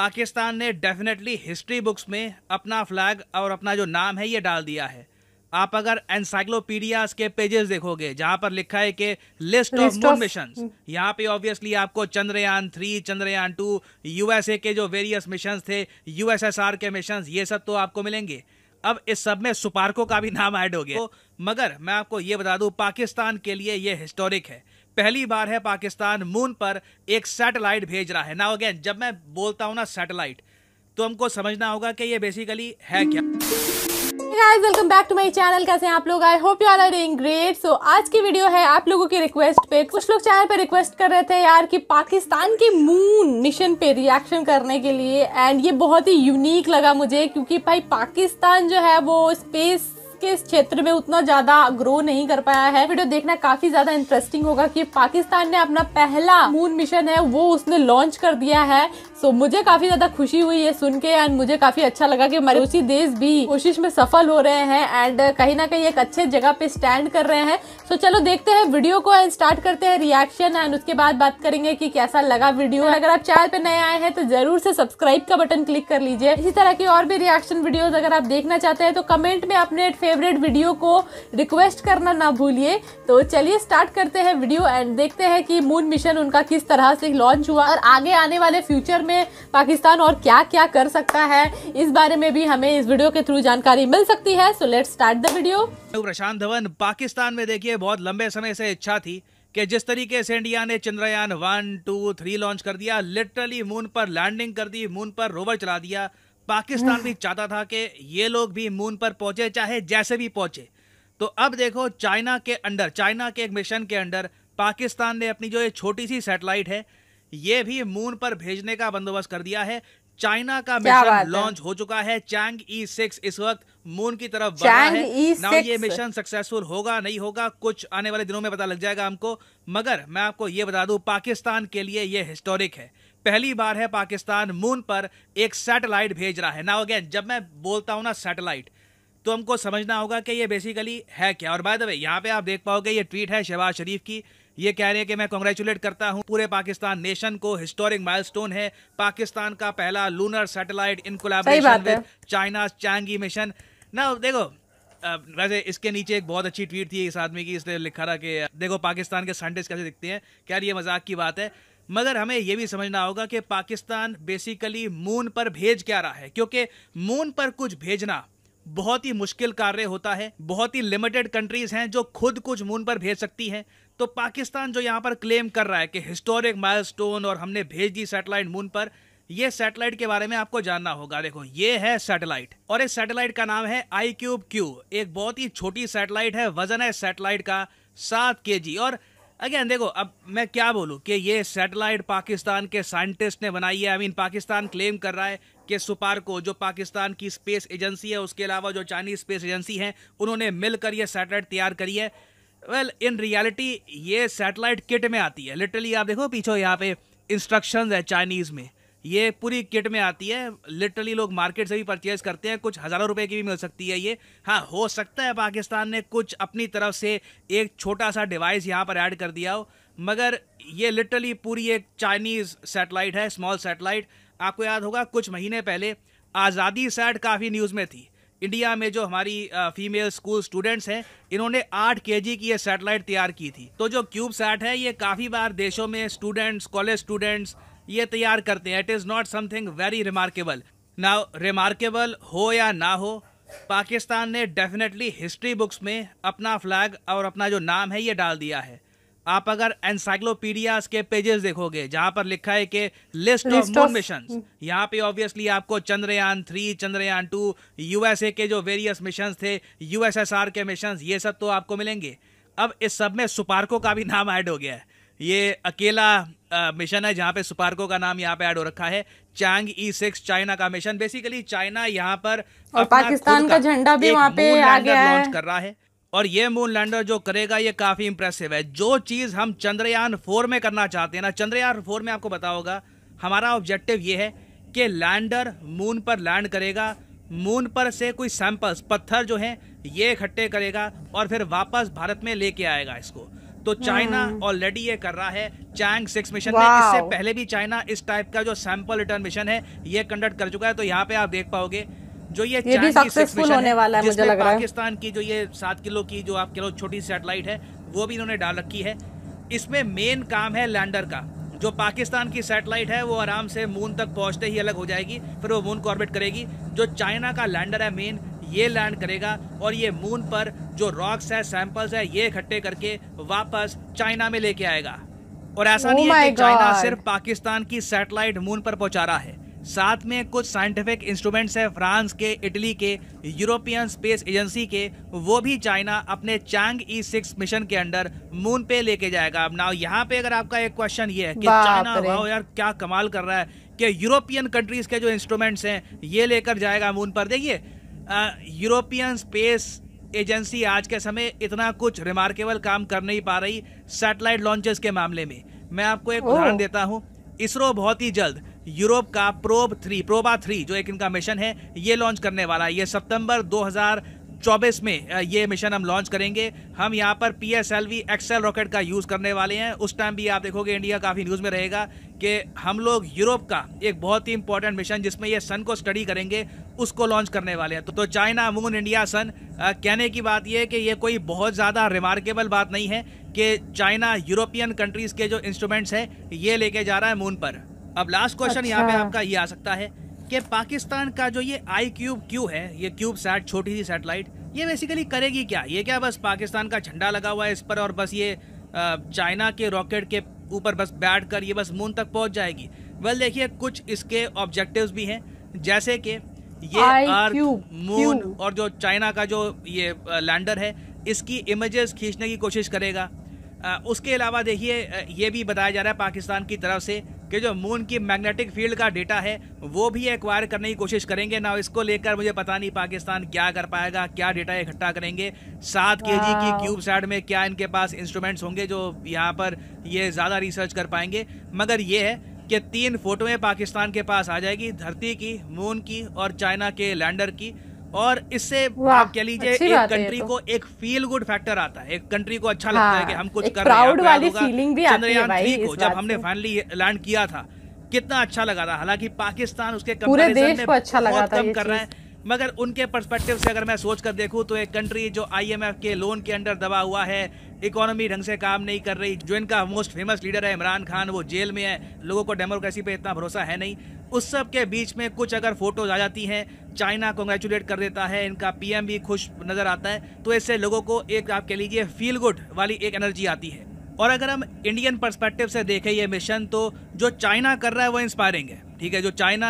पाकिस्तान ने definitely history books में अपना फ्लैग और अपना जो नाम है ये डाल दिया है आप अगर एनसाइक्लोपीडियाज के पेजेस देखोगे जहां पर लिखा है कि लिस्ट ऑफ मून मिशन यहाँ पे ऑब्वियसली आपको Chandrayaan three Chandrayaan two USA के जो वेरियस मिशन थे यूएसएसआर के मिशन ये सब तो आपको मिलेंगे अब इस सब में सुपारको का भी नाम ऐड हो गया तो, मगर मैं आपको ये बता दूं पाकिस्तान के लिए ये हिस्टोरिक है पहली बार है पाकिस्तान मून पर एक सैटेलाइट भेज रहा है ना अगेन जब मैं बोलता हूँ ना सैटेलाइट तो हमको समझना होगा कि ये बेसिकली है क्या guys welcome back to my channel कैसे हैं आप लोग I hope you are are doing great so आज की वीडियो है आप लोगों की रिक्वेस्ट पे कुछ लोग चैनल पे रिक्वेस्ट कर रहे थे यार कि पाकिस्तान के मून मिशन पे रिएक्शन करने के लिए एंड ये बहुत ही यूनिक लगा मुझे क्योंकि भाई पाकिस्तान जो है वो स्पेस के इस क्षेत्र में उतना ज्यादा ग्रो नहीं कर पाया है वीडियो देखना काफी ज्यादा इंटरेस्टिंग होगा कि पाकिस्तान ने अपना पहला मून मिशन है वो उसने लॉन्च कर दिया है सो so, मुझे काफी ज्यादा खुशी हुई है सुन के एंड मुझे काफी अच्छा लगा कि उसी देश भी कोशिश में सफल हो रहे हैं एंड कहीं ना कहीं एक अच्छे जगह पे स्टैंड कर रहे हैं सो so, चलो देखते हैं वीडियो को एंड स्टार्ट करते हैं रिएक्शन एंड उसके बाद बात करेंगे कि कैसा लगा वीडियो अगर आप चैनल पे नए आए हैं तो जरूर से सब्सक्राइब का बटन क्लिक कर लीजिए इसी तरह की और भी रिएक्शन वीडियो अगर आप देखना चाहते हैं तो कमेंट में अपने फेवरेट वीडियो को रिक्वेस्ट करना ना भूलिए तो चलिए स्टार्ट करते हैं वीडियो एंड देखते हैं कि मून मिशन उनका किस तरह से लॉन्च हुआ और आगे आने वाले फ्यूचर में में पाकिस्तान और क्या क्या कर सकता है इस बारे में भी हमें इस वीडियो के थ्रू जानकारी मिल सकती है so let start the video Prashant Dhawan Pakistan में देखिए बहुत लंबे समय से इच्छा थी कि जिस तरीके से इंडिया ने Chandrayaan one two three launch कर दिया लिटरली मून पर लैंडिंग कर दी मून पर रोवर चला दिया पाकिस्तान भी चाहता था कि ये लोग भी मून पर पहुंचे चाहे जैसे भी पहुंचे तो अब देखो चाइना के अंडर चाइना के एक मिशन के अंडर पाकिस्तान ने अपनी जो ये छोटी सी सैटेलाइट है ये भी मून पर भेजने का बंदोबस्त कर दिया है चाइना का मिशन लॉन्च हो चुका है चैंग ई सिक्स इस वक्त मून की तरफ है ना e ये मिशन सक्सेसफुल होगा नहीं होगा कुछ आने वाले दिनों में पता लग जाएगा हमको मगर मैं आपको ये बता दूं पाकिस्तान के लिए ये हिस्टोरिक है पहली बार है पाकिस्तान मून पर एक सैटेलाइट भेज रहा है ना अगेन जब मैं बोलता हूं ना सैटेलाइट तो हमको समझना होगा कि ये बेसिकली है क्या और बाय द वे यहाँ पे आप देख पाओगे ये ट्वीट है शहबाज शरीफ की ये कह रहे हैं कि मैं कॉन्ग्रेचुलेट करता हूं पूरे पाकिस्तान नेशन को हिस्टोरिक माइलस्टोन है पाकिस्तान का पहला lunar satellite in collaboration with China Chang'e mission ना देखो वैसे इसके नीचे एक बहुत अच्छी ट्वीट थी इस आदमी की इसने लिखा था कि देखो पाकिस्तान के साइंटिस्ट कैसे दिखते हैं क्या ये मजाक की बात है मगर हमें यह भी समझना होगा कि पाकिस्तान बेसिकली मून पर भेज क्या रहा है क्योंकि मून पर कुछ भेजना बहुत ही मुश्किल कार्य होता है बहुत ही लिमिटेड कंट्रीज हैं जो खुद कुछ मून पर भेज सकती हैं तो पाकिस्तान जो यहाँ पर क्लेम कर रहा है कि हिस्टोरिक माइलस्टोन और हमने भेज दी सैटेलाइट मून पर ये सैटेलाइट के बारे में आपको जानना होगा देखो ये है सैटेलाइट और इस सैटेलाइट का नाम है आई क्यूब क्यू एक बहुत ही छोटी सैटेलाइट है वजन है सैटेलाइट का सात के जी और अगेन देखो अब मैं क्या बोलूँ कि ये सैटेलाइट पाकिस्तान के साइंटिस्ट ने बनाई है आई मीन पाकिस्तान क्लेम कर रहा है के सुपारको जो पाकिस्तान की स्पेस एजेंसी है उसके अलावा जो चाइनीज स्पेस एजेंसी है उन्होंने मिलकर यह सैटेलाइट तैयार करी है वेल इन रियलिटी ये सैटेलाइट किट में आती है लिटरली आप देखो पीछे यहाँ पे इंस्ट्रक्शन है चाइनीज़ में ये पूरी किट में आती है लिटरली लोग मार्केट से भी परचेज करते हैं कुछ हज़ारों रुपए की भी मिल सकती है ये हाँ हो सकता है पाकिस्तान ने कुछ अपनी तरफ से एक छोटा सा डिवाइस यहाँ पर ऐड कर दिया हो मगर ये लिटरली पूरी एक चाइनीज़ सेटेलाइट है स्मॉल सेटेलाइट आपको याद होगा कुछ महीने पहले आज़ादी सैट काफ़ी न्यूज़ में थी इंडिया में जो हमारी फीमेल स्कूल स्टूडेंट्स हैं इन्होंने 8 के की ये सैटेलाइट तैयार की थी तो जो क्यूब सैट है ये काफ़ी बार देशों में स्टूडेंट्स कॉलेज स्टूडेंट्स ये तैयार करते हैं it is not something very remarkable ना रिमार्केबल हो या ना हो पाकिस्तान ने डेफिनेटली हिस्ट्री बुक्स में अपना फ्लैग और अपना जो नाम है ये डाल दिया है आप अगर एनसाइक्लोपीडिया के पेजेस देखोगे जहां पर लिखा है कि लिस्ट ऑफ मून मिशन यहाँ पे ऑब्वियसली आपको Chandrayaan three Chandrayaan two USA के जो वेरियस मिशन थे यूएसएसआर के मिशन ये सब तो आपको मिलेंगे अब इस सब में सुपार्को का भी नाम ऐड हो गया है ये अकेला मिशन है जहाँ पे सुपार्को का नाम यहाँ पे ऐड हो रखा है चांग ई सिक्स चाइना का मिशन बेसिकली चाइना यहाँ पर और पाकिस्तान का, का झंडा भी वहां पे आ गया है लॉन्च कर रहा है और ये मून लैंडर जो करेगा ये काफ़ी इंप्रेसिव है जो चीज़ हम चंद्रयान फोर में करना चाहते हैं ना चंद्रयान फोर में आपको बताओगा हमारा ऑब्जेक्टिव ये है कि लैंडर मून पर लैंड करेगा मून पर से कोई सैंपल्स पत्थर जो हैं ये इकट्ठे करेगा और फिर वापस भारत में लेके आएगा इसको तो चाइना ऑलरेडी हम्म। ये कर रहा है चैंग सिक्स मिशन में इससे पहले भी चाइना इस टाइप का जो सैंपल रिटर्न मिशन है ये कंडक्ट कर चुका है तो यहाँ पे आप देख पाओगे जो ये, ये भी सक्सेसफुल होने वाला है मुझे लग रहा है पाकिस्तान की जो ये सात किलो की जो आप कह छोटी सैटेलाइट है वो भी इन्होंने डाल रखी है इसमें मेन काम है लैंडर का जो पाकिस्तान की सैटेलाइट है वो आराम से मून तक पहुंचते ही अलग हो जाएगी फिर वो मून को ऑर्बिट करेगी जो चाइना का लैंडर है मेन ये लैंड करेगा और ये मून पर जो रॉक्स है सैंपल्स है ये इकट्ठे करके वापस चाइना में लेके आएगा और ऐसा oh नहीं है कि चाइना सिर्फ पाकिस्तान की सैटेलाइट मून पर पहुंचा रहा है साथ में कुछ साइंटिफिक इंस्ट्रूमेंट्स हैं फ्रांस के इटली के यूरोपियन स्पेस एजेंसी के वो भी चाइना अपने चांग ई सिक्स मिशन के अंडर मून पे लेके जाएगा अब ना यहाँ पे अगर आपका एक क्वेश्चन ये है कि चाइना वाओ यार क्या कमाल कर रहा है कि यूरोपियन कंट्रीज के जो इंस्ट्रूमेंट्स हैं ये लेकर जाएगा मून पर देखिए यूरोपियन स्पेस एजेंसी आज के समय इतना कुछ रिमार्केबल काम कर नहीं पा रही सैटेलाइट लॉन्चेस के मामले में मैं आपको एक उदाहरण देता हूँ इसरो बहुत ही जल्द यूरोप का प्रोब थ्री प्रोबा थ्री जो एक इनका मिशन है ये लॉन्च करने वाला है ये सितंबर 2024 में ये मिशन हम लॉन्च करेंगे हम यहाँ पर P S L V XL rocket का यूज़ करने वाले हैं उस टाइम भी आप देखोगे इंडिया काफ़ी न्यूज़ में रहेगा कि हम लोग यूरोप का एक बहुत ही इंपॉर्टेंट मिशन जिसमें ये सन को स्टडी करेंगे उसको लॉन्च करने वाले हैं तो, तो चाइना मून इंडिया सन आ, कहने की बात यह है कि ये कोई बहुत ज़्यादा रिमार्केबल बात नहीं है कि चाइना यूरोपियन कंट्रीज़ के जो इंस्ट्रूमेंट्स हैं ये लेके जा रहा है मून पर अब लास्ट क्वेश्चन अच्छा। यहाँ पे अच्छा। आपका ये आ सकता है कि पाकिस्तान का जो ये आई क्यूब क्यू है ये क्यूब सैट छोटी सी सैटेलाइट ये बेसिकली करेगी क्या ये क्या बस पाकिस्तान का झंडा लगा हुआ है इस पर और बस ये चाइना के रॉकेट के ऊपर बस बैठ कर ये बस मून तक पहुंच जाएगी वेल देखिए कुछ इसके ऑब्जेक्टिव्स भी हैं जैसे कि ये अर्थ मून और जो चाइना का जो ये लैंडर है इसकी इमेजेस खींचने की कोशिश करेगा उसके अलावा देखिए ये भी बताया जा रहा है पाकिस्तान की तरफ से कि जो मून की मैग्नेटिक फील्ड का डेटा है वो भी एक्वायर करने की कोशिश करेंगे ना इसको लेकर मुझे पता नहीं पाकिस्तान क्या कर पाएगा क्या डेटा इकट्ठा करेंगे सात के जी की क्यूब हाँ। साइड में क्या इनके पास इंस्ट्रूमेंट्स होंगे जो यहाँ पर ये ज़्यादा रिसर्च कर पाएंगे मगर ये है कि तीन फ़ोटोएँ पाकिस्तान के पास आ जाएगी धरती की मून की और चाइना के लैंडर की और इससे आप कह लीजिए एक कंट्री तो। को एक फील गुड फैक्टर आता है एक कंट्री को अच्छा लगता है हाँ, कि हम कुछ कर रहे हैं चंद्रयान थ्री को जब हमने फाइनली लैंड किया था कितना अच्छा लगा था हालांकि पाकिस्तान उसके देश में अच्छा लगा था कम कर रहे हैं मगर उनके पर्सपेक्टिव से अगर मैं सोच कर देखूं तो एक कंट्री जो आईएमएफ के लोन के अंडर दबा हुआ है इकोनॉमी ढंग से काम नहीं कर रही जो इनका मोस्ट फेमस लीडर है इमरान खान वो जेल में है लोगों को डेमोक्रेसी पे इतना भरोसा है नहीं उस सब के बीच में कुछ अगर फोटोज आ जाती हैं चाइना कॉन्ग्रेचुलेट कर देता है इनका पीएम भी खुश नज़र आता है तो इससे लोगों को एक आप कह लीजिए फील गुड वाली एक एनर्जी आती है और अगर हम इंडियन पर्सपेक्टिव से देखें ये मिशन तो जो चाइना कर रहा है वो इंस्पायरिंग है ठीक है जो चाइना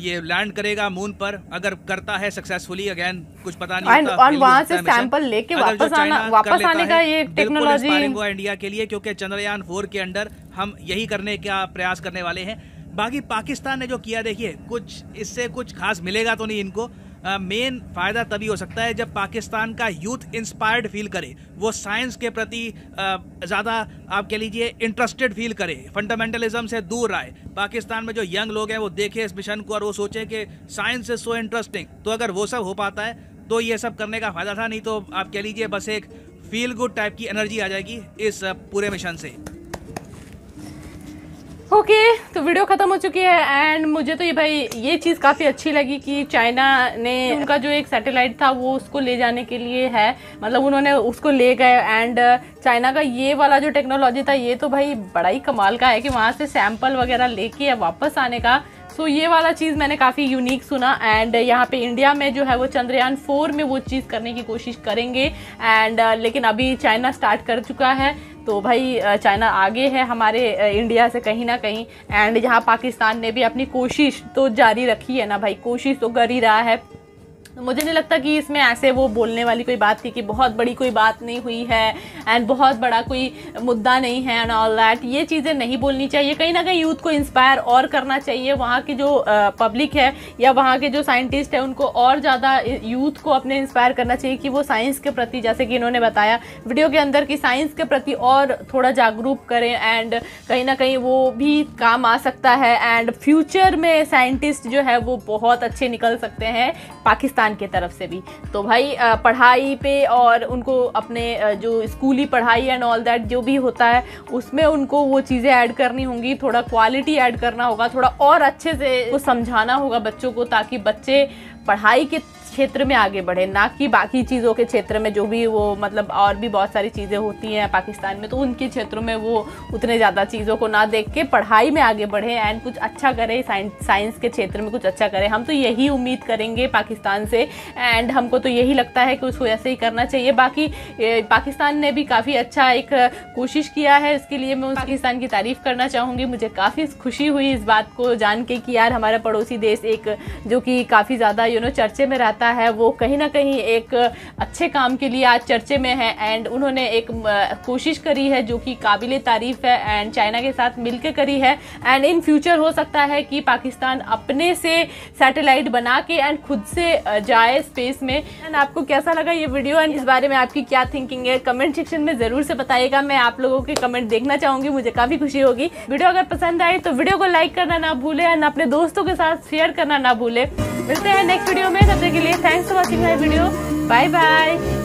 ये लैंड करेगा मून पर अगर करता है सक्सेसफुली अगेन कुछ पता नहीं और वहां से सैंपल लेके वापस आना वापस आने का ये टेक्नोलॉजी इंडिया के लिए क्योंकि चंद्रयान फोर के अंडर हम यही करने का प्रयास करने वाले हैं बाकी पाकिस्तान ने जो किया देखिए कुछ इससे कुछ खास मिलेगा तो नहीं इनको मेन फ़ायदा तभी हो सकता है जब पाकिस्तान का यूथ इंस्पायर्ड फील करे वो साइंस के प्रति ज़्यादा आप कह लीजिए इंटरेस्टेड फील करे फंडामेंटलिज्म से दूर आए पाकिस्तान में जो यंग लोग हैं वो देखें इस मिशन को और वो सोचें कि साइंस इज़ सो इंटरेस्टिंग तो अगर वो सब हो पाता है तो ये सब करने का फ़ायदा था नहीं तो आप कह लीजिए बस एक फील गुड टाइप की एनर्जी आ जाएगी इस पूरे मिशन से ओके okay, तो वीडियो ख़त्म हो चुकी है एंड मुझे तो ये भाई ये चीज़ काफ़ी अच्छी लगी कि चाइना ने उनका जो एक सैटेलाइट था वो उसको ले जाने के लिए है मतलब उन्होंने उसको ले गए एंड चाइना का ये वाला जो टेक्नोलॉजी था ये तो भाई बड़ा ही कमाल का है कि वहाँ से सैम्पल वगैरह लेके वापस आने का सो so, ये वाला चीज़ मैंने काफ़ी यूनिक सुना एंड यहाँ पे इंडिया में जो है वो चंद्रयान फोर में वो चीज़ करने की कोशिश करेंगे एंड लेकिन अभी चाइना स्टार्ट कर चुका है तो भाई चाइना आगे है हमारे इंडिया से कहीं ना कहीं एंड यहाँ पाकिस्तान ने भी अपनी कोशिश तो जारी रखी है ना भाई कोशिश तो कर ही रहा है मुझे नहीं लगता कि इसमें ऐसे वो बोलने वाली कोई बात थी कि बहुत बड़ी कोई बात नहीं हुई है एंड बहुत बड़ा कोई मुद्दा नहीं है एंड ऑल दैट ये चीज़ें नहीं बोलनी चाहिए कहीं ना कहीं यूथ को इंस्पायर और करना चाहिए वहाँ की जो पब्लिक है या वहाँ के जो साइंटिस्ट हैं उनको और ज़्यादा यूथ को अपने इंस्पायर करना चाहिए कि वो साइंस के प्रति जैसे कि इन्होंने बताया वीडियो के अंदर कि साइंस के प्रति और थोड़ा जागरूक करें एंड कहीं ना कहीं वो भी काम आ सकता है एंड फ्यूचर में साइंटिस्ट जो है वो बहुत अच्छे निकल सकते हैं पाकिस्तान पाकिस्तान के तरफ से भी तो भाई पढ़ाई पे और उनको अपने जो स्कूली पढ़ाई एंड ऑल दैट जो भी होता है उसमें उनको वो चीज़ें ऐड करनी होंगी थोड़ा क्वालिटी ऐड करना होगा थोड़ा और अच्छे से वो समझाना होगा बच्चों को ताकि बच्चे पढ़ाई के क्षेत्र में आगे बढ़े ना कि बाकी चीज़ों के क्षेत्र में जो भी वो मतलब और भी बहुत सारी चीज़ें होती हैं पाकिस्तान में तो उनके क्षेत्रों में वो उतने ज़्यादा चीज़ों को ना देख के पढ़ाई में आगे बढ़े एंड कुछ अच्छा करें साइंस साइंस के क्षेत्र में कुछ अच्छा करें हम तो यही उम्मीद करेंगे पाकिस्तान से एंड हमको तो यही लगता है कि उसको ऐसे ही करना चाहिए बाकी पाकिस्तान ने भी काफ़ी अच्छा एक कोशिश किया है इसके लिए मैं पाकिस्तान की तारीफ़ करना चाहूँगी मुझे काफ़ी खुशी हुई इस बात को जान के कि यार हमारा पड़ोसी देश एक जो कि काफ़ी ज़्यादा यू नो चर्चे में रहता है वो कहीं ना कहीं एक अच्छे काम के लिए आज चर्चे में है एंड उन्होंने एक कोशिश करी है जो कि काबिल तारीफ़ है एंड चाइना के साथ मिलकर करी है एंड इन फ्यूचर हो सकता है कि पाकिस्तान अपने से सैटेलाइट बना के एंड खुद से जाए स्पेस में एंड आपको कैसा लगा ये वीडियो एंड इस बारे में आपकी क्या थिंकिंग है कमेंट सेक्शन में ज़रूर से बताइएगा मैं आप लोगों के कमेंट देखना चाहूँगी मुझे काफ़ी खुशी होगी वीडियो अगर पसंद आए तो वीडियो को लाइक करना ना भूले एंड अपने दोस्तों के साथ शेयर करना ना भूले मिलते हैं नेक्स्ट वीडियो में तब तक के लिए thanks for watching my video bye bye